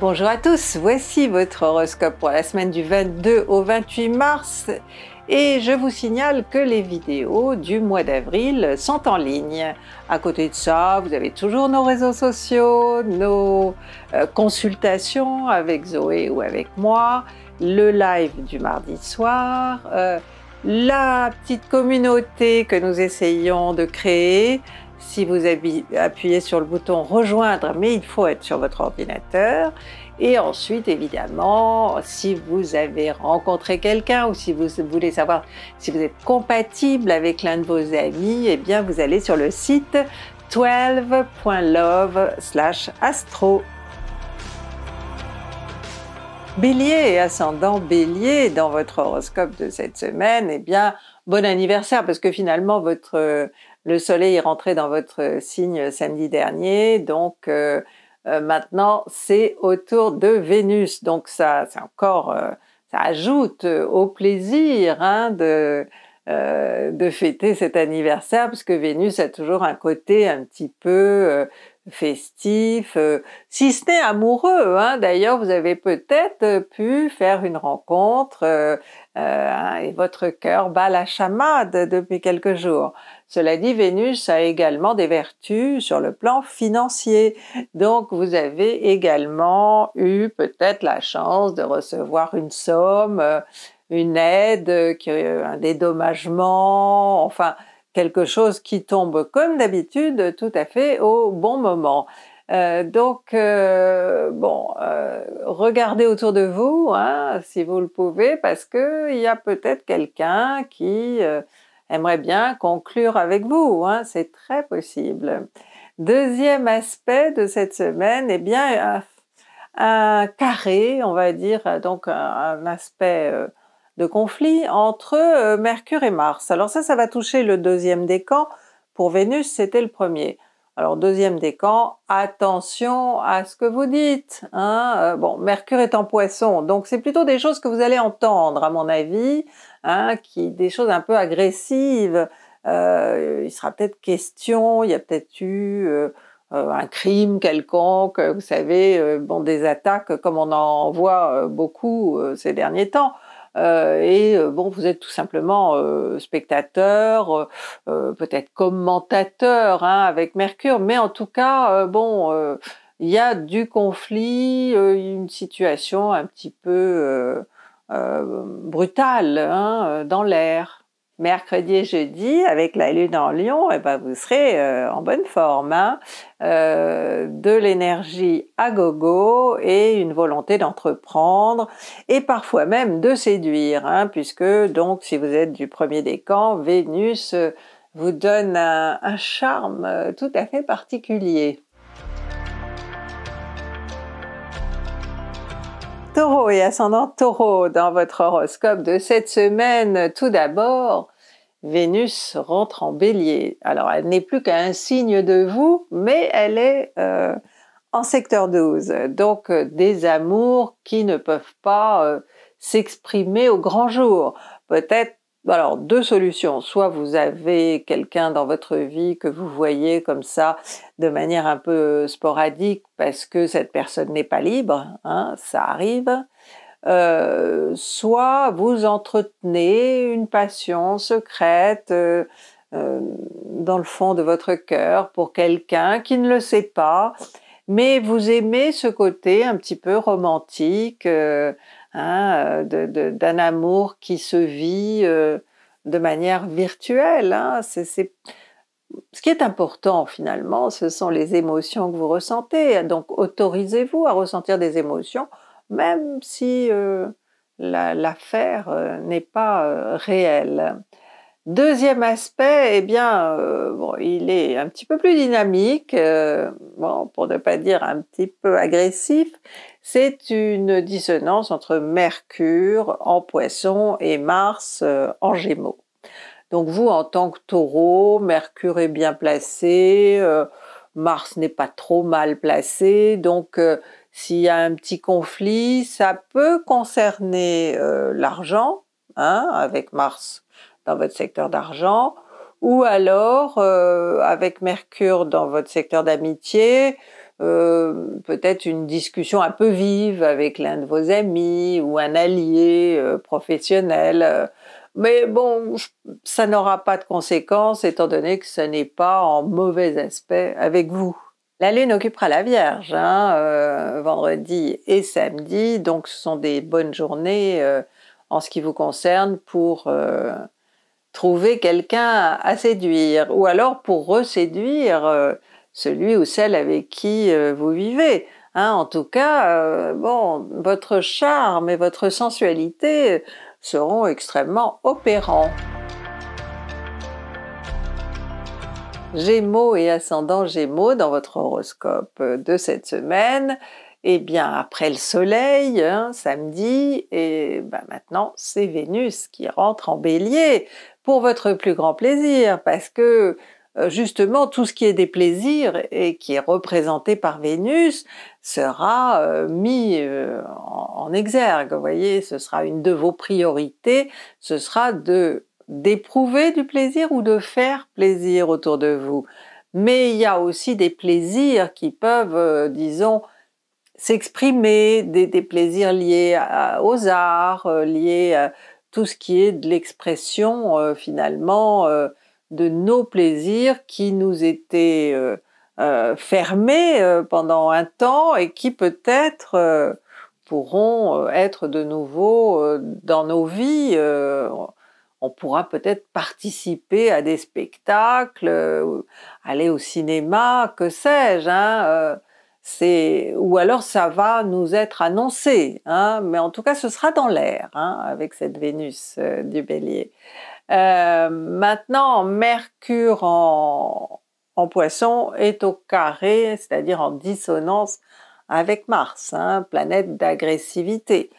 Bonjour à tous, voici votre horoscope pour la semaine du 22 au 28 mars et je vous signale que les vidéos du mois d'avril sont en ligne. À côté de ça, vous avez toujours nos réseaux sociaux, nos euh, consultations avec Zoé ou avec moi, le live du mardi soir, euh, la petite communauté que nous essayons de créer, si vous appuyez sur le bouton rejoindre, mais il faut être sur votre ordinateur. Et ensuite, évidemment, si vous avez rencontré quelqu'un ou si vous voulez savoir si vous êtes compatible avec l'un de vos amis, eh bien, vous allez sur le site 12.love astro. Bélier et ascendant Bélier dans votre horoscope de cette semaine, eh bien, bon anniversaire parce que finalement votre le soleil est rentré dans votre euh, signe euh, samedi dernier, donc euh, maintenant c'est au tour de Vénus. Donc ça, c'est encore, ça ajoute au plaisir hein, de, de fêter cet anniversaire, puisque Vénus a toujours un côté un petit peu festif, si ce n'est amoureux. Hein. D'ailleurs, vous avez peut-être pu faire une rencontre euh, hein, et votre cœur bat la chamade depuis quelques jours. Cela dit, Vénus a également des vertus sur le plan financier. Donc vous avez également eu peut-être la chance de recevoir une somme, euh, une aide, euh, un dédommagement, enfin quelque chose qui tombe comme d'habitude tout à fait au bon moment. Euh, donc, euh, bon, euh, regardez autour de vous, hein, si vous le pouvez, parce qu'il y a peut-être quelqu'un qui aimerait bien conclure avec vous, hein, c'est très possible. Deuxième aspect de cette semaine, eh bien, un, carré, on va dire, donc un, aspect de conflit entre Mercure et Mars. Alors ça, ça va toucher le deuxième décan. Pour Vénus, c'était le premier. Alors deuxième décan, attention à ce que vous dites. Hein euh, bon, Mercure est en poisson, donc c'est plutôt des choses que vous allez entendre à mon avis, hein, qui des choses un peu agressives. Euh, il sera peut-être question, il y a peut-être eu euh, euh, un crime quelconque, vous savez, bon des attaques comme on en voit beaucoup ces derniers temps. Euh, et euh, bon, vous êtes tout simplement euh, spectateur, peut-être commentateur hein, avec Mercure, mais en tout cas, bon, il y a du conflit, une situation un petit peu brutale hein, dans l'air mercredi et jeudi, avec la lune en lion, et eh ben vous serez euh, en bonne forme. Hein. Euh, de l'énergie à gogo et une volonté d'entreprendre et parfois même de séduire, hein, puisque donc si vous êtes du premier décan, Vénus euh, vous donne un charme tout à fait particulier. taureau et ascendant taureau dans votre horoscope de cette semaine. Tout d'abord, Vénus rentre en bélier. Alors elle n'est plus qu'un signe de vous, mais elle est euh, en secteur 12. Donc euh, des amours qui ne peuvent pas euh, s'exprimer au grand jour. Peut-être bah alors, deux solutions. Soit vous avez quelqu'un dans votre vie que vous voyez comme ça de manière un peu sporadique parce que cette personne n'est pas libre, hein, ça arrive. Euh, soit vous entretenez une passion secrète euh, euh, dans le fond de votre cœur pour quelqu'un qui ne le sait pas, mais vous aimez ce côté un petit peu romantique Hein, euh, d'un amour qui se vit euh, de manière virtuelle. Hein. Ce qui est important finalement, ce sont les émotions que vous ressentez. Donc autorisez-vous à ressentir des émotions, même si euh, l'affaire n'est pas réelle. Deuxième aspect, eh bien, euh, bon, il est un petit peu plus dynamique, euh, bon, pour ne pas dire un petit peu agressif. C'est une dissonance entre Mercure en Poisson et Mars euh, en Gémeaux. Donc vous, en tant que Taureau, Mercure est bien placé, Mars n'est pas trop mal placé, donc s'il y a un petit conflit, ça peut concerner l'argent, hein, avec Mars dans votre secteur d'argent, ou alors euh, avec Mercure dans votre secteur d'amitié, euh, peut-être une discussion un peu vive avec l'un de vos amis ou un allié euh, professionnel. Mais bon, ça n'aura pas de conséquences étant donné que ce n'est pas en mauvais aspect avec vous. La Lune occupera la Vierge hein, euh, vendredi et samedi, donc ce sont des bonnes journées en ce qui vous concerne pour trouver quelqu'un à séduire, ou alors pour reséduire euh, celui ou celle avec qui euh, vous vivez. Hein. en tout cas, euh, bon, votre charme et votre sensualité seront extrêmement opérants. Gémeaux et ascendant Gémeaux dans votre horoscope de cette semaine. Eh bien, après le Soleil, hein, samedi, et bah, maintenant c'est Vénus qui rentre en Bélier pour votre plus grand plaisir, parce que euh, justement tout ce qui est des plaisirs et qui est représenté par Vénus sera euh, mis euh, en, exergue. Vous voyez, ce sera une de vos priorités, ce sera de d'éprouver du plaisir ou de faire plaisir autour de vous. Mais il y a aussi des plaisirs qui peuvent, disons, s'exprimer, des, plaisirs liés aux arts, liés tout ce qui est de l'expression euh, finalement euh, de nos plaisirs qui nous étaient euh, fermés pendant un temps et qui peut-être pourront être de nouveau dans nos vies. on pourra peut-être participer à des spectacles, aller au cinéma, que sais-je. Hein, c'est ou alors ça va nous être annoncé, hein, mais en tout cas ce sera dans l'air hein, avec cette Vénus euh, du Bélier. Euh, maintenant, Mercure en, en, Poisson est au carré, c'est-à-dire en dissonance avec Mars, hein, planète d'agressivité,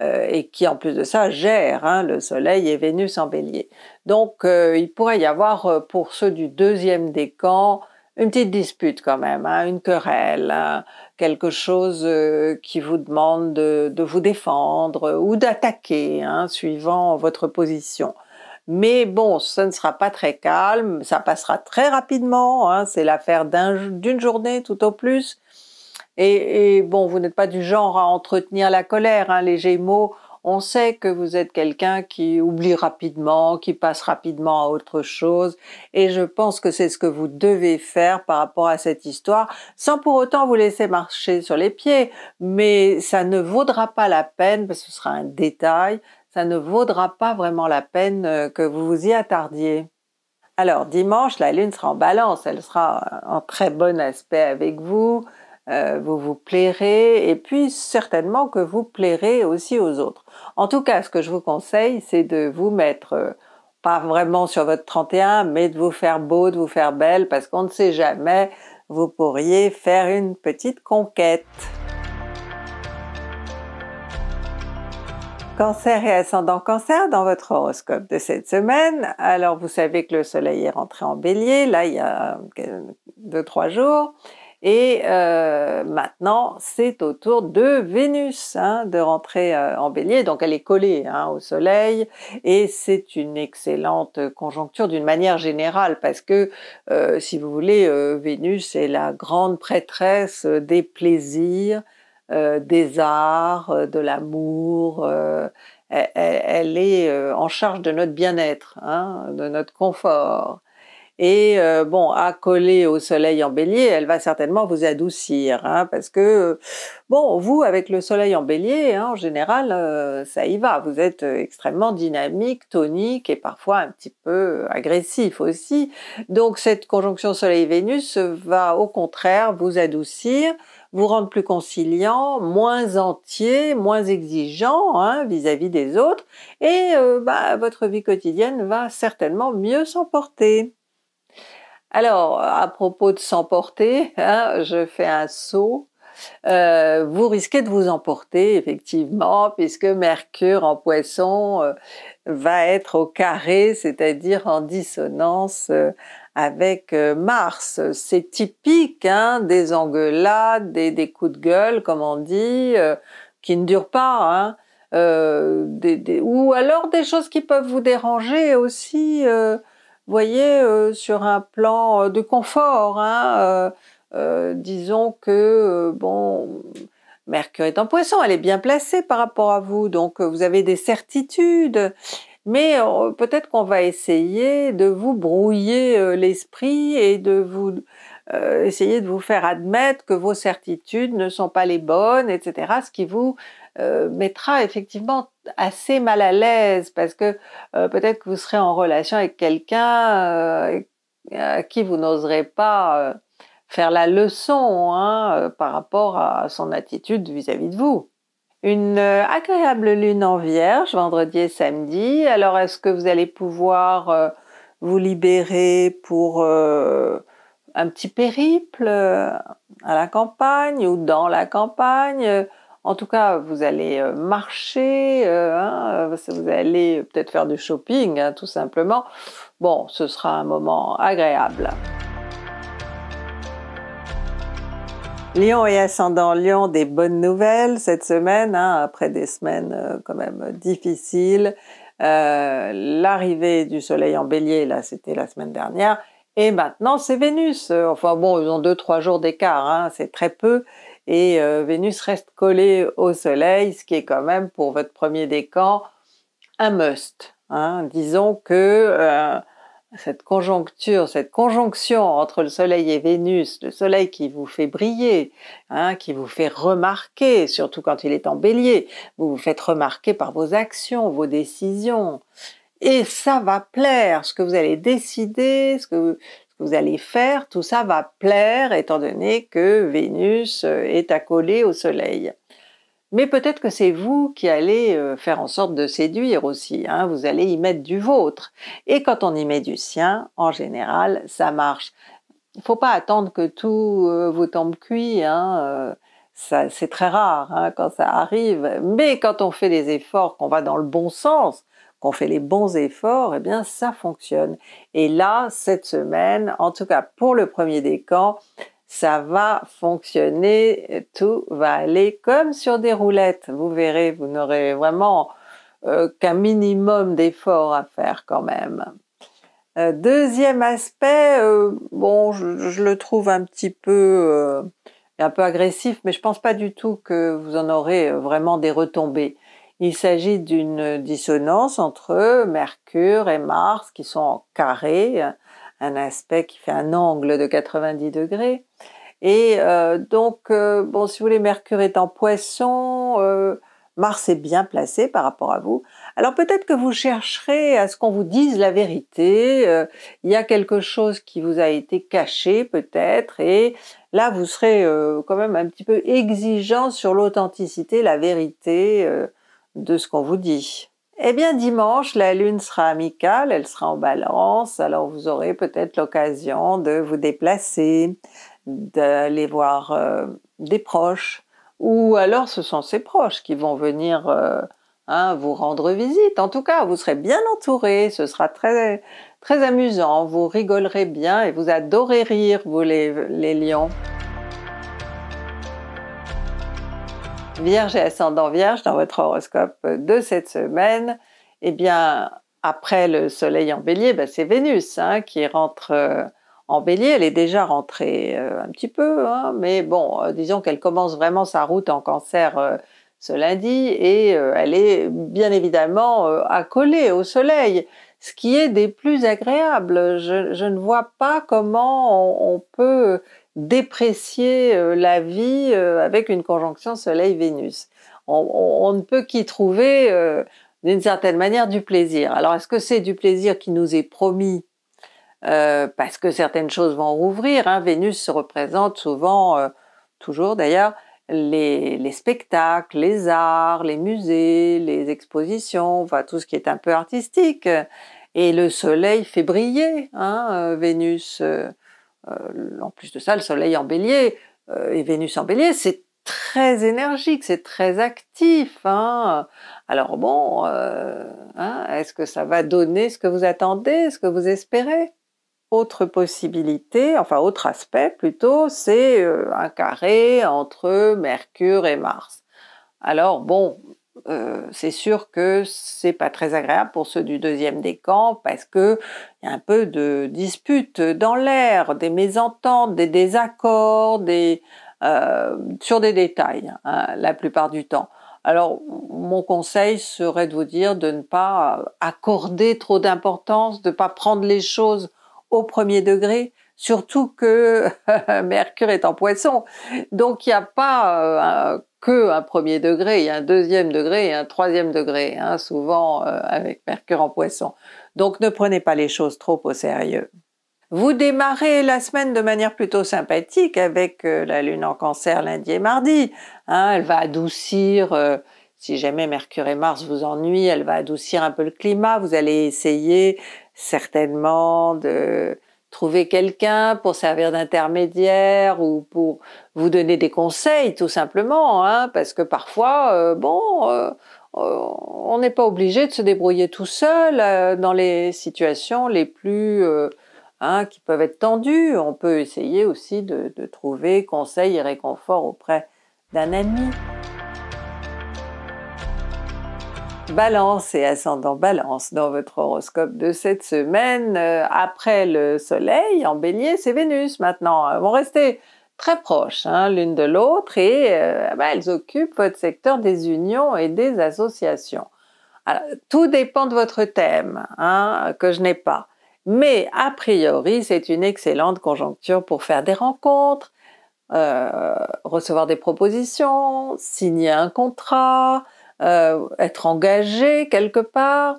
euh, et qui en plus de ça gère hein, le Soleil et Vénus en Bélier. Donc il pourrait y avoir pour ceux du deuxième décan une petite dispute quand même, hein, une querelle, hein, quelque chose euh, qui vous demande de, vous défendre ou d'attaquer, hein, suivant votre position. Mais bon, ce ne sera pas très calme, ça passera très rapidement, c'est l'affaire d'une journée tout au plus. et bon, vous n'êtes pas du genre à entretenir la colère, les Gémeaux, on sait que vous êtes quelqu'un qui oublie rapidement, qui passe rapidement à autre chose, et je pense que c'est ce que vous devez faire par rapport à cette histoire, sans pour autant vous laisser marcher sur les pieds, mais ça ne vaudra pas la peine, parce que ce sera un détail, ça ne vaudra pas vraiment la peine euh, que vous vous y attardiez. Alors dimanche, la lune sera en balance, elle sera en très bon aspect avec vous, euh, vous vous plairez et puis certainement que vous plairez aussi aux autres. En tout cas, ce que je vous conseille, c'est de vous mettre, euh, pas vraiment sur votre 31, mais de vous faire beau, de vous faire belle, parce qu'on ne sait jamais, vous pourriez faire une petite conquête. Cancer et ascendant cancer dans votre horoscope de cette semaine. Alors vous savez que le soleil est rentré en bélier, là il y a 2 euh, trois jours. Et euh, maintenant, c'est au tour de Vénus hein, de rentrer euh, en bélier. Donc elle est collée hein, au Soleil et c'est une excellente conjoncture d'une manière générale parce que, euh, si vous voulez, Vénus est la grande prêtresse des plaisirs, des arts, de l'amour. Elle, est en charge de notre bien-être, hein, de notre confort. Et euh, bon, à coller au soleil en bélier, elle va certainement vous adoucir, hein, parce que, bon, vous, avec le soleil en bélier, hein, en général, euh, ça y va, vous êtes euh, extrêmement dynamique, tonique et parfois un petit peu agressif aussi. Donc cette conjonction soleil-Vénus va au contraire vous adoucir, vous rendre plus conciliant, moins entier, moins exigeant hein, vis-à-vis des autres, et bah, votre vie quotidienne va certainement mieux s'emporter. Alors, à propos de s'emporter, hein, je fais un saut. Euh, vous risquez de vous emporter, effectivement, puisque Mercure en poisson euh, va être au carré, c'est-à-dire en dissonance euh, avec Mars. C'est typique hein, des engueulades, des, coups de gueule, comme on dit, qui ne durent pas. Hein, ou alors des choses qui peuvent vous déranger aussi voyez, euh, sur un plan euh, de confort. Hein, euh, disons que, bon, Mercure est en poisson, elle est bien placée par rapport à vous, donc vous avez des certitudes. Mais peut-être qu'on va essayer de vous brouiller l'esprit et de vous essayer de vous faire admettre que vos certitudes ne sont pas les bonnes, etc. Ce qui vous euh, mettra effectivement assez mal à l'aise parce que euh, peut-être que vous serez en relation avec quelqu'un euh, à qui vous n'oserez pas faire la leçon hein, par rapport à son attitude vis-à-vis de vous. Une agréable lune en vierge, vendredi et samedi. Alors, est-ce que vous allez pouvoir vous libérer pour un petit périple à la campagne ou dans la campagne en tout cas, vous allez euh, marcher, euh, hein, euh, vous allez peut-être faire du shopping, hein, tout simplement. Bon, ce sera un moment agréable. Lyon et ascendant Lyon, des bonnes nouvelles cette semaine, hein, après des semaines quand même difficiles. L'arrivée du Soleil en Bélier, là, c'était la semaine dernière. Et maintenant, c'est Vénus. Enfin bon, ils ont deux, trois jours d'écart, c'est très peu et euh, Vénus reste collée au Soleil, ce qui est quand même pour votre premier décan un must. Hein. Disons que euh, cette conjoncture, cette conjonction entre le Soleil et Vénus, le Soleil qui vous fait briller, hein, qui vous fait remarquer, surtout quand il est en bélier, vous vous faites remarquer par vos actions, vos décisions. Et ça va plaire, ce que vous allez décider, ce que vous, vous allez faire, tout ça va plaire étant donné que Vénus euh, est accolée au Soleil. Mais peut-être que c'est vous qui allez euh, faire en sorte de séduire aussi, hein. vous allez y mettre du vôtre. Et quand on y met du sien, en général, ça marche. Il ne faut pas attendre que tout euh, vous tombe cuit, hein, c'est très rare hein, quand ça arrive, mais quand on fait des efforts, qu'on va dans le bon sens, qu'on fait les bons efforts, eh bien ça fonctionne. Et là, cette semaine, en tout cas pour le premier décan, ça va fonctionner, tout va aller comme sur des roulettes. Vous verrez, vous n'aurez vraiment euh, qu'un minimum d'efforts à faire quand même. Euh, deuxième aspect, euh, bon, je, je, le trouve un petit peu un peu agressif, mais je pense pas du tout que vous en aurez vraiment des retombées. Il s'agit d'une dissonance entre Mercure et Mars qui sont en carré, un aspect qui fait un angle de 90 degrés. Et euh, donc, euh, bon, si vous voulez, Mercure est en poisson, euh, Mars est bien placé par rapport à vous. Alors peut-être que vous chercherez à ce qu'on vous dise la vérité, il y a quelque chose qui vous a été caché peut-être, et là vous serez quand même un petit peu exigeant sur l'authenticité, la vérité de ce qu'on vous dit. Eh bien, dimanche, la Lune sera amicale, elle sera en balance, alors vous aurez peut-être l'occasion de vous déplacer, d'aller voir euh, des proches, ou alors ce sont ses proches qui vont venir euh, hein, vous rendre visite. En tout cas, vous serez bien entouré, ce sera très, très amusant, vous rigolerez bien et vous adorez rire, vous les lions. Vierge et ascendant Vierge, dans votre horoscope de cette semaine, eh bien, après le soleil en bélier, ben, c'est Vénus hein, qui rentre euh, en bélier. Elle est déjà rentrée euh, un petit peu, hein, mais bon, euh, disons qu'elle commence vraiment sa route en cancer ce lundi et elle est bien évidemment accolée au soleil, ce qui est des plus agréables. Je, ne vois pas comment on peut déprécier euh, la vie euh, avec une conjonction Soleil-Vénus. On, ne peut qu'y trouver, euh, d'une certaine manière, du plaisir. Alors, est-ce que c'est du plaisir qui nous est promis parce que certaines choses vont rouvrir. Hein. Vénus se représente souvent, toujours d'ailleurs, les, spectacles, les arts, les musées, les expositions, enfin tout ce qui est un peu artistique. Et le soleil fait briller hein, Vénus. Euh, en plus de ça, le Soleil en bélier euh, et Vénus en bélier, c'est très énergique, c'est très actif. Hein Alors bon, euh, hein, est-ce que ça va donner ce que vous attendez, ce que vous espérez Autre possibilité, enfin autre aspect plutôt, c'est un carré entre Mercure et Mars. Alors bon, euh, c'est sûr que c'est pas très agréable pour ceux du deuxième des camps parce que y a un peu de disputes dans l'air, des mésententes, des désaccords, des euh, sur des détails hein, la plupart du temps. Alors mon conseil serait de vous dire de ne pas accorder trop d'importance, de ne pas prendre les choses au premier degré, surtout que Mercure est en poisson. Donc il n'y a pas euh, que un premier degré, il y a un deuxième degré et un troisième degré, hein, souvent euh, avec Mercure en poisson. Donc ne prenez pas les choses trop au sérieux. Vous démarrez la semaine de manière plutôt sympathique avec euh, la Lune en cancer lundi et mardi. Hein. elle va adoucir, euh, si jamais Mercure et Mars vous ennuient, elle va adoucir un peu le climat. Vous allez essayer certainement de trouver quelqu'un pour servir d'intermédiaire ou pour vous donner des conseils tout simplement, hein, parce que parfois, euh, bon, euh, euh, on n'est pas obligé de se débrouiller tout seul dans les situations les plus... Hein, qui peuvent être tendues, on peut essayer aussi de, de trouver conseil et réconfort auprès d'un ami. Balance et ascendant Balance dans votre horoscope de cette semaine. Euh, après le Soleil, en Bélier, c'est Vénus maintenant. Elles vont rester très proches hein, l'une de l'autre et euh, bah, elles occupent votre secteur des unions et des associations. tout dépend de votre thème, hein, que je n'ai pas. Mais a priori, c'est une excellente conjoncture pour faire des rencontres, euh, recevoir des propositions, signer un contrat, euh, être engagé quelque part,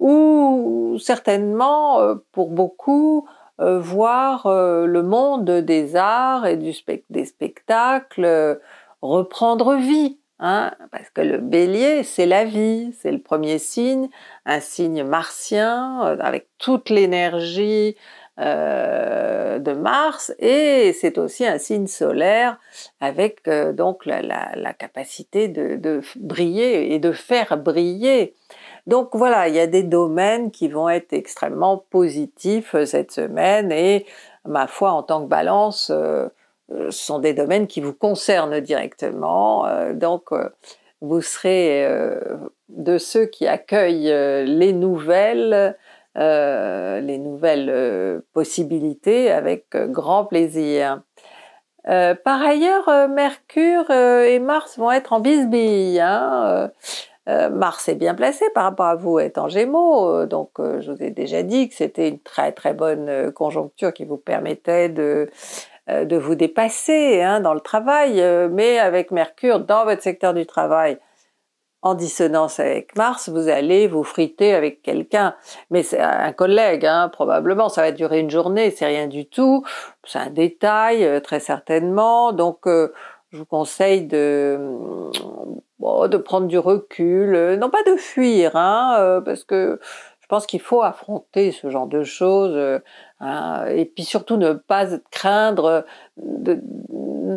ou certainement, euh, pour beaucoup, euh, voir le monde des arts et des spectacles reprendre vie. Hein, parce que le bélier, c'est la vie, c'est le premier signe, un signe martien, avec toute l'énergie, euh, de Mars et c'est aussi un signe solaire avec euh, donc la, capacité de, briller et de faire briller. Donc voilà, il y a des domaines qui vont être extrêmement positifs euh, cette semaine et ma foi en tant que balance ce sont des domaines qui vous concernent directement. donc vous serez de ceux qui accueillent les nouvelles euh, les nouvelles euh, possibilités avec euh, grand plaisir. par ailleurs, Mercure et Mars vont être en bisbille. Hein, Mars est bien placé par rapport à vous étant Gémeaux, donc je vous ai déjà dit que c'était une très très bonne conjoncture qui vous permettait de, de vous dépasser hein, dans le travail, mais avec Mercure dans votre secteur du travail, en dissonance avec Mars, vous allez vous friter avec quelqu'un, mais c'est un collègue, hein, probablement, ça va durer une journée, c'est rien du tout, c'est un détail, euh, très certainement, donc euh, je vous conseille de, mm, de prendre du recul, euh, non pas de fuir, hein, parce que je pense qu'il faut affronter ce genre de choses, hein, et puis surtout ne pas craindre de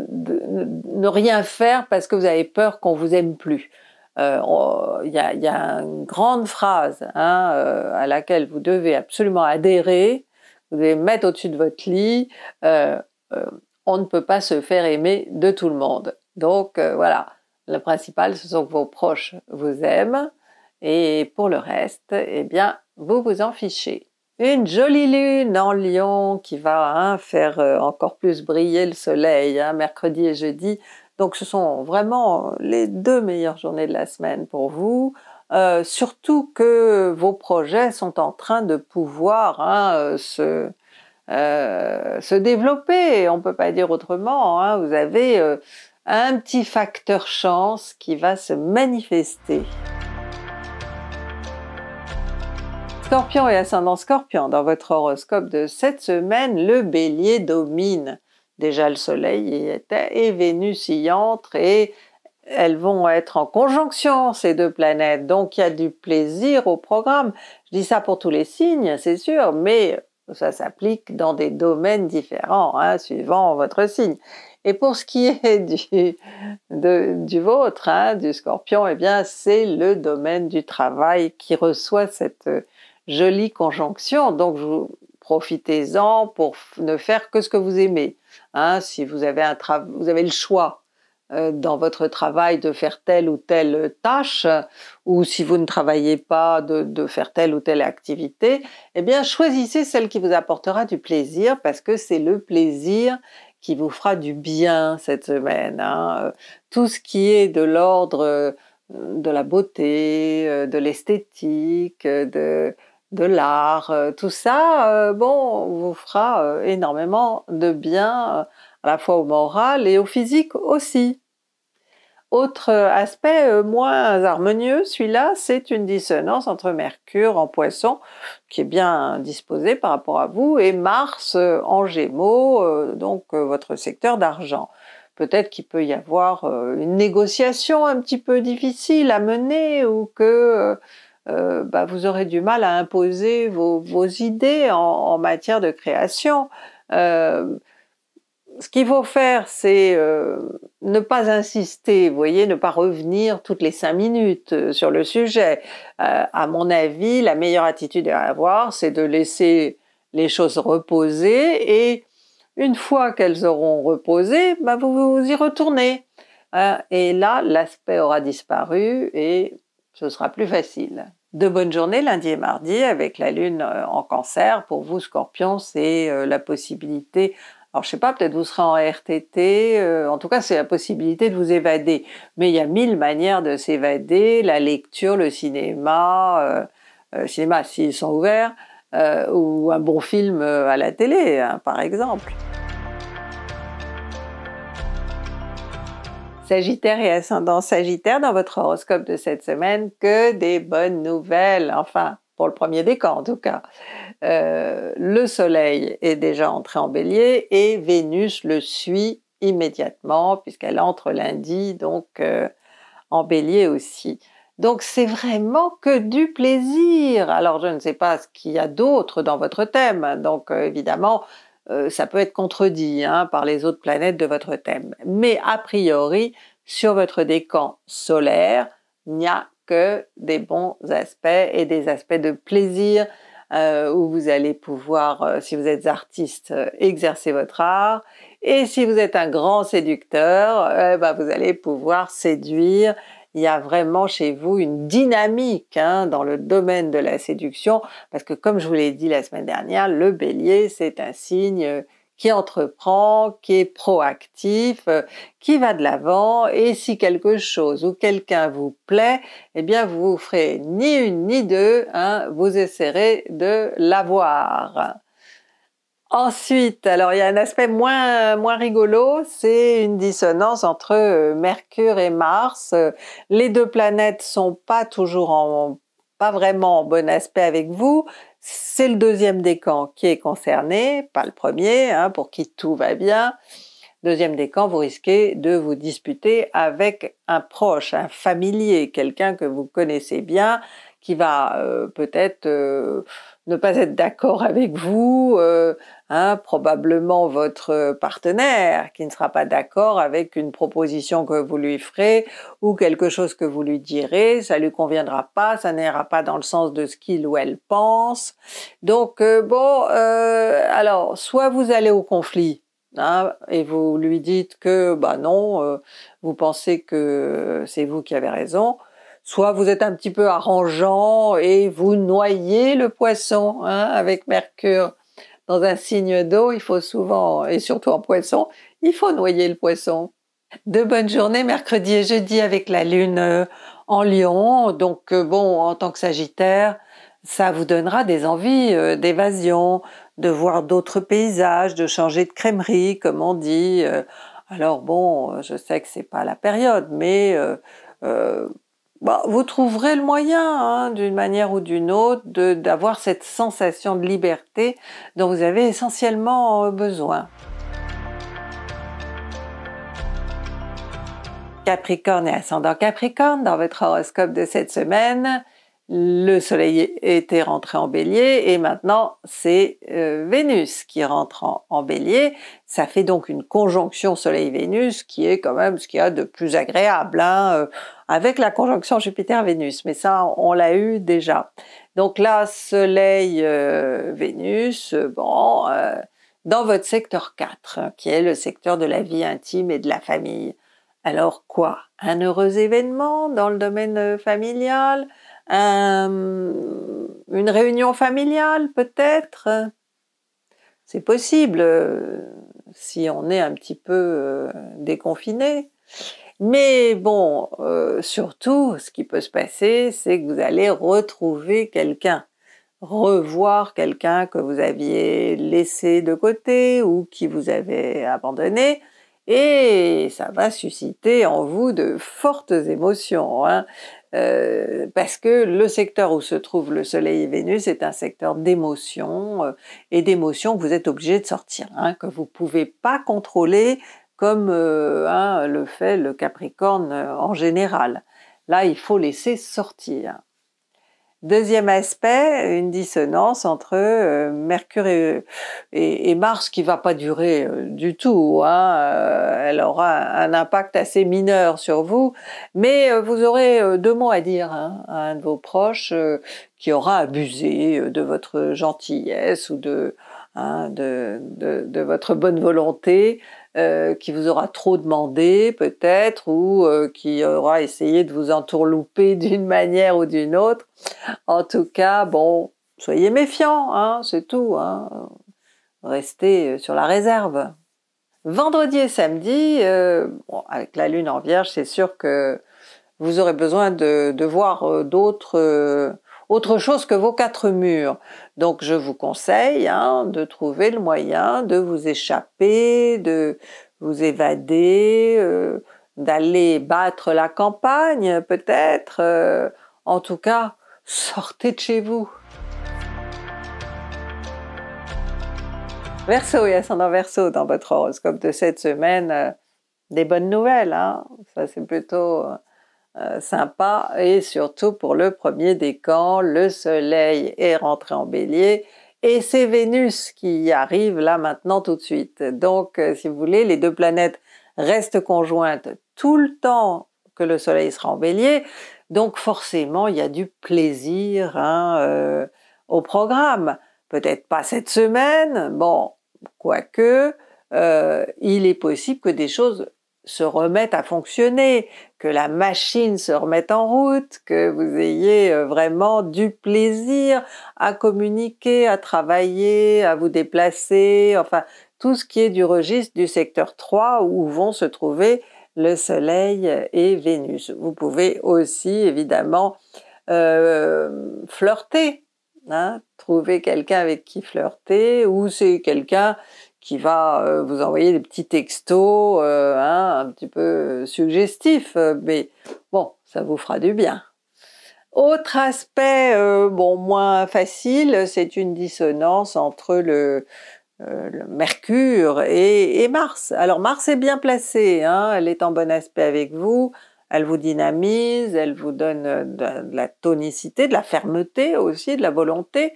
ne rien faire parce que vous avez peur qu'on vous aime plus. Euh, il y, a, une grande phrase hein, euh, à laquelle vous devez absolument adhérer, vous devez mettre au-dessus de votre lit, euh, on ne peut pas se faire aimer de tout le monde. Donc voilà, le principal, ce sont que vos proches vous aiment, et pour le reste, eh bien, vous vous en fichez. Une jolie lune en Lion qui va hein, faire encore plus briller le soleil hein, mercredi et jeudi donc ce sont vraiment euh, les deux meilleures journées de la semaine pour vous. Euh, surtout que vos projets sont en train de pouvoir hein, euh, se, développer, on ne peut pas dire autrement. Hein. Vous avez un petit facteur chance qui va se manifester. Scorpion et ascendant Scorpion, dans votre horoscope de cette semaine, le bélier domine déjà le Soleil y était, et Vénus y entre, et elles vont être en conjonction, ces deux planètes, donc il y a du plaisir au programme. Je dis ça pour tous les signes, c'est sûr, mais ça s'applique dans des domaines différents, hein, suivant votre signe. Et pour ce qui est du, vôtre, hein, du scorpion, eh bien c'est le domaine du travail qui reçoit cette jolie conjonction, donc profitez-en pour ne faire que ce que vous aimez. Hein, si vous avez, un vous avez le choix euh, dans votre travail de faire telle ou telle tâche, ou si vous ne travaillez pas, de, faire telle ou telle activité, eh bien choisissez celle qui vous apportera du plaisir, parce que c'est le plaisir qui vous fera du bien cette semaine. Hein. Tout ce qui est de l'ordre euh, de la beauté, euh, de l'esthétique, de, de l'art, euh, tout ça, euh, bon, vous fera euh, énormément de bien à la fois au moral et au physique aussi. Autre aspect moins harmonieux, celui-là, c'est une dissonance entre Mercure en poisson, qui est bien disposé par rapport à vous, et Mars en gémeaux, donc votre secteur d'argent. Peut-être qu'il peut y avoir une négociation un petit peu difficile à mener ou que euh, bah, vous aurez du mal à imposer vos, idées en, matière de création. Euh, ce qu'il faut faire, c'est euh, ne pas insister, vous voyez, ne pas revenir toutes les cinq minutes sur le sujet. à mon avis, la meilleure attitude à avoir, c'est de laisser les choses reposer et une fois qu'elles auront reposé, bah, vous, vous y retournez. et là, l'aspect aura disparu et ce sera plus facile. De bonnes journées lundi et mardi avec la lune euh, en cancer. Pour vous, scorpion, c'est euh, la possibilité alors, je sais pas, peut-être vous serez en RTT. Euh, en tout cas, c'est la possibilité de vous évader. Mais il y a mille manières de s'évader la lecture, le cinéma, cinéma s'ils sont ouverts, ou un bon film à la télé, hein, par exemple. Sagittaire et ascendant Sagittaire dans votre horoscope de cette semaine que des bonnes nouvelles, enfin pour le premier décan en tout cas. Euh, le Soleil est déjà entré en bélier et Vénus le suit immédiatement puisqu'elle entre lundi donc euh, en bélier aussi. Donc c'est vraiment que du plaisir. Alors je ne sais pas ce qu'il y a d'autre dans votre thème, donc euh, évidemment euh, ça peut être contredit hein, par les autres planètes de votre thème. Mais a priori, sur votre décan solaire, il n'y a que des bons aspects et des aspects de plaisir euh, où vous allez pouvoir, euh, si vous êtes artiste, exercer votre art. Et si vous êtes un grand séducteur, bah, vous allez pouvoir séduire il y a vraiment chez vous une dynamique hein, dans le domaine de la séduction, parce que comme je vous l'ai dit la semaine dernière, le bélier, c'est un signe euh, qui entreprend, qui est proactif, euh, qui va de l'avant, et si quelque chose ou quelqu'un vous plaît, eh bien vous ferez ni une ni deux, hein, vous essaierez de l'avoir. Ensuite, alors il y a un aspect moins moins rigolo, c'est une dissonance entre euh, Mercure et Mars. Euh, les deux planètes sont pas toujours en pas vraiment en bon aspect avec vous. C'est le deuxième décan qui est concerné, pas le premier, hein, pour qui tout va bien. Deuxième décan, vous risquez de vous disputer avec un proche, un familier, quelqu'un que vous connaissez bien, qui va euh, peut-être ne pas être d'accord avec vous, euh, hein, probablement votre partenaire qui ne sera pas d'accord avec une proposition que vous lui ferez ou quelque chose que vous lui direz, ça lui conviendra pas, ça n'ira pas dans le sens de ce qu'il ou elle pense. Donc euh, bon, euh, alors soit vous allez au conflit hein, et vous lui dites que bah non, vous pensez que c'est vous qui avez raison, soit vous êtes un petit peu arrangeant et vous noyez le poisson hein, avec Mercure dans un signe d'eau, il faut souvent, et surtout en poisson, il faut noyer le poisson. De bonnes journées mercredi et jeudi avec la lune euh, en lion, donc euh, bon, en tant que sagittaire, ça vous donnera des envies euh, d'évasion, de voir d'autres paysages, de changer de crémerie, comme on dit. alors bon, je sais que c'est pas la période, mais bah, vous trouverez le moyen, hein, d'une manière ou d'une autre, d'avoir cette sensation de liberté dont vous avez essentiellement euh, besoin. Capricorne et ascendant Capricorne, dans votre horoscope de cette semaine, le Soleil était rentré en bélier et maintenant c'est euh, Vénus qui rentre en, bélier. Ça fait donc une conjonction Soleil-Vénus qui est quand même ce qu'il y a de plus agréable hein, euh, avec la conjonction Jupiter-Vénus, mais ça on l'a eu déjà. Donc là, Soleil-Vénus, euh, bon, dans votre secteur 4, hein, qui est le secteur de la vie intime et de la famille. Alors quoi Un heureux événement dans le domaine familial euh, une réunion familiale peut-être. C'est possible euh, si on est un petit peu euh, déconfiné. Mais bon, surtout, ce qui peut se passer, c'est que vous allez retrouver quelqu'un, revoir quelqu'un que vous aviez laissé de côté ou qui vous avait abandonné et ça va susciter en vous de fortes émotions. Hein. Euh, parce que le secteur où se trouve le Soleil et Vénus est un secteur d'émotions euh, et d'émotions que vous êtes obligé de sortir, hein, que vous ne pouvez pas contrôler comme euh, hein, le fait le Capricorne en général. Là, il faut laisser sortir. Deuxième aspect, une dissonance entre euh, Mercure euh, et, Mars qui va pas durer euh, du tout. Hein, elle aura un, impact assez mineur sur vous, mais vous aurez deux mots à dire hein, à un de vos proches qui aura abusé de votre gentillesse ou de, hein, votre bonne volonté. Euh, qui vous aura trop demandé peut-être ou euh, qui aura essayé de vous entourlouper d'une manière ou d'une autre. En tout cas, bon, soyez méfiants, hein, c'est tout. Hein. Restez euh, sur la réserve. Vendredi et samedi, avec la lune en vierge, c'est sûr que vous aurez besoin de voir d'autres autre chose que vos quatre murs. Donc je vous conseille hein, de trouver le moyen de vous échapper, de vous évader, euh, d'aller battre la campagne peut-être. Euh, en tout cas, sortez de chez vous. Verseau et ascendant verso dans votre horoscope de cette semaine, euh, des bonnes nouvelles, hein. ça c'est plutôt euh, sympa et surtout pour le premier décan, le soleil est rentré en bélier et c'est Vénus qui arrive là maintenant tout de suite. Donc euh, si vous voulez, les deux planètes restent conjointes tout le temps que le soleil sera en bélier, donc forcément il y a du plaisir hein, euh, au programme. Peut-être pas cette semaine, bon, quoique, il est possible que des choses se remettent à fonctionner, que la machine se remette en route, que vous ayez euh, vraiment du plaisir à communiquer, à travailler, à vous déplacer, enfin tout ce qui est du registre du secteur 3 où vont se trouver le Soleil et Vénus. Vous pouvez aussi évidemment euh, flirter, hein, trouver quelqu'un avec qui flirter ou c'est quelqu'un qui va euh, vous envoyer des petits textos euh, hein, un petit peu euh, suggestifs, mais bon, ça vous fera du bien. Autre aspect, bon, moins facile, c'est une dissonance entre le, Mercure et, Mars. Alors Mars est bien placé, hein, elle est en bon aspect avec vous, elle vous dynamise, elle vous donne euh, de, la tonicité, de la fermeté aussi, de la volonté.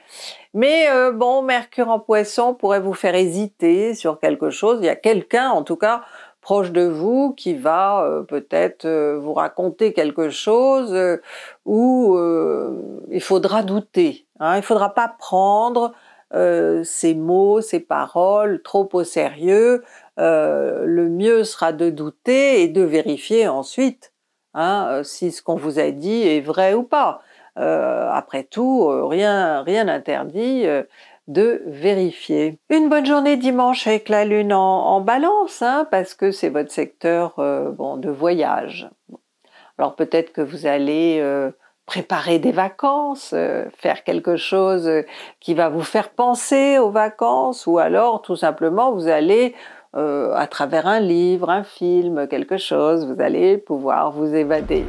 Mais euh, bon, Mercure en poisson pourrait vous faire hésiter sur quelque chose. Il y a quelqu'un, en tout cas, proche de vous qui va euh, peut-être vous raconter quelque chose où il faudra douter. Hein. il ne faudra pas prendre ces mots, ces paroles trop au sérieux. le mieux sera de douter et de vérifier ensuite Hein, euh, si ce qu'on vous a dit est vrai ou pas. Euh, après tout, euh, rien rien n'interdit de vérifier. Une bonne journée dimanche avec la lune en, balance, hein, parce que c'est votre secteur de voyage. Alors peut-être que vous allez préparer des vacances, faire quelque chose qui va vous faire penser aux vacances, ou alors tout simplement vous allez euh, à travers un livre, un film, quelque chose, vous allez pouvoir vous évader.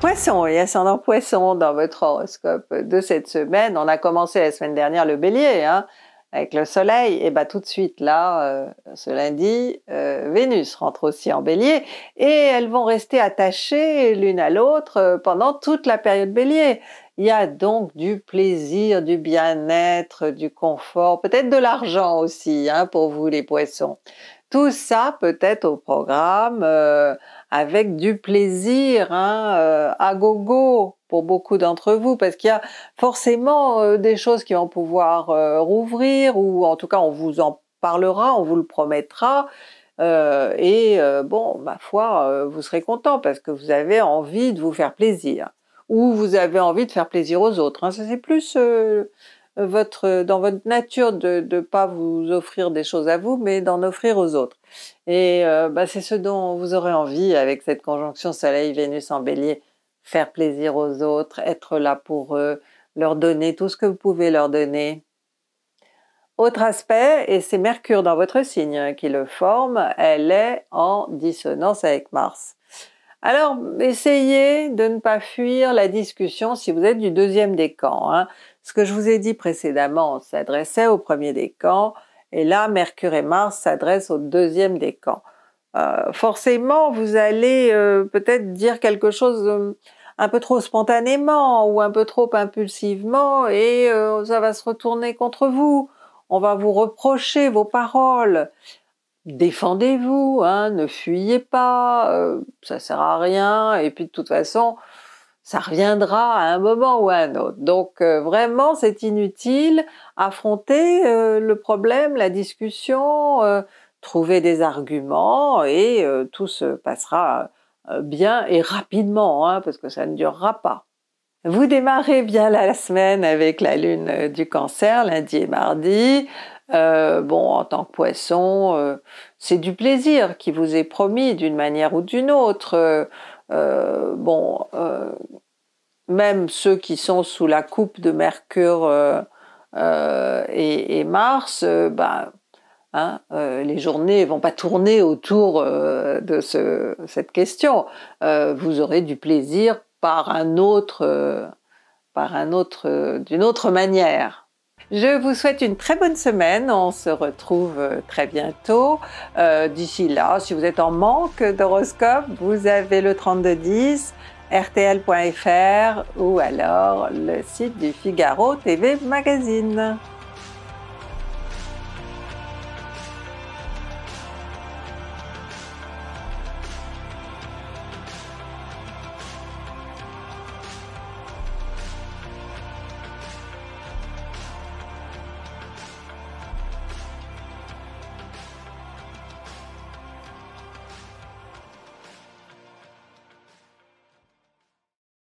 Poisson, et y a ascendant poisson dans votre horoscope de cette semaine. On a commencé la semaine dernière le bélier, hein, avec le Soleil, et eh bah ben, tout de suite là, euh, ce lundi, euh, Vénus rentre aussi en Bélier et elles vont rester attachées l'une à l'autre euh, pendant toute la période Bélier. Il y a donc du plaisir, du bien-être, du confort, peut-être de l'argent aussi hein, pour vous les Poissons. Tout ça peut être au programme avec du plaisir hein, à gogo, pour beaucoup d'entre vous, parce qu'il y a forcément euh, des choses qui vont pouvoir euh, rouvrir, ou en tout cas on vous en parlera, on vous le promettra, euh, et bon, ma foi, vous serez content parce que vous avez envie de vous faire plaisir, ou vous avez envie de faire plaisir aux autres. Hein. c'est plus votre, dans votre nature de ne pas vous offrir des choses à vous, mais d'en offrir aux autres. Et bah, c'est ce dont vous aurez envie avec cette conjonction Soleil-Vénus en bélier faire plaisir aux autres, être là pour eux, leur donner tout ce que vous pouvez leur donner. Autre aspect, et c'est Mercure dans votre signe qui le forme, elle est en dissonance avec Mars. Alors, essayez de ne pas fuir la discussion si vous êtes du deuxième décan. Hein. Ce que je vous ai dit précédemment, s'adressait au premier décan, et là, Mercure et Mars s'adressent au deuxième décan. Euh, forcément, vous allez euh, peut-être dire quelque chose... Euh, un peu trop spontanément ou un peu trop impulsivement et euh, ça va se retourner contre vous. On va vous reprocher vos paroles. Défendez-vous, hein, ne fuyez pas, euh, ça sert à rien et puis de toute façon, ça reviendra à un moment ou à un autre. Donc euh, vraiment, c'est inutile affronter le problème, la discussion, trouver des arguments et tout se passera euh, bien et rapidement, hein, parce que ça ne durera pas. Vous démarrez bien la semaine avec la lune euh, du cancer, lundi et mardi. Euh, bon, en tant que poisson, c'est du plaisir qui vous est promis d'une manière ou d'une autre. bon, même ceux qui sont sous la coupe de Mercure et, et, Mars, ben, Hein, euh, les journées vont pas tourner autour euh, de cette question. Euh, vous aurez du plaisir par un autre, par un autre, d'une autre manière. Je vous souhaite une très bonne semaine. On se retrouve très bientôt. D'ici là, si vous êtes en manque d'horoscope, vous avez le 3210 rtl.fr ou alors le site du Figaro TV Magazine.